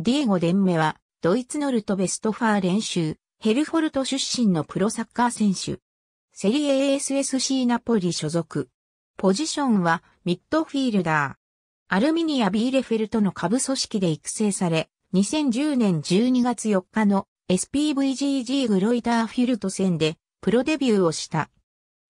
ディエゴ・デンメは、ドイツノルト・ベストファー練習、ヘルフォルト出身のプロサッカー選手。セリエ ASSC ナポリ所属。ポジションは、ミッドフィールダー。アルミニア・ビーレフェルトの下部組織で育成され、2010年12月4日の SPVGG グロイターフィルト戦でプロデビューをした。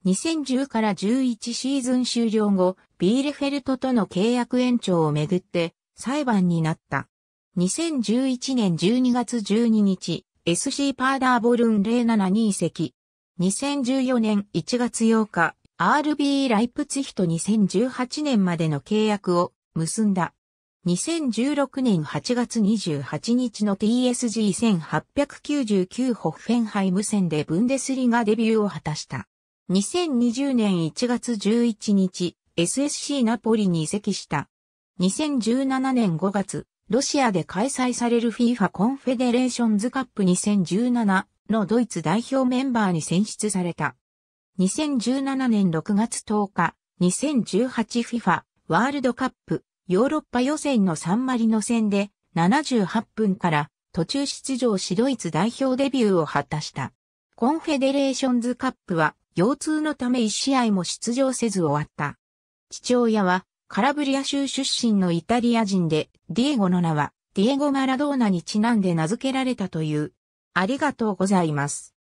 2010から11シーズン終了後、ビーレフェルトとの契約延長をめぐって裁判になった。2011年12月12日、SC パーダーボルン072籍。2014年1月8日、RB ライプツヒと2018年までの契約を結んだ。2016年8月28日の TSG1899 ホッフェンハイム戦でブンデスリがデビューを果たした。2020年1月11日、SSC ナポリに移籍した。2017年5月、ロシアで開催される FIFA コンフェデレーションズカップ2017のドイツ代表メンバーに選出された。2017年6月10日、2018FIFA ワールドカップヨーロッパ予選のサンマリノ戦で78分から途中出場しドイツ代表デビューを果たした。コンフェデレーションズカップは腰痛のため1試合も出場せず終わった。父親はカラブリア州出身のイタリア人で、ディエゴの名は、ディエゴ・マラドーナにちなんで名付けられたという。ありがとうございます。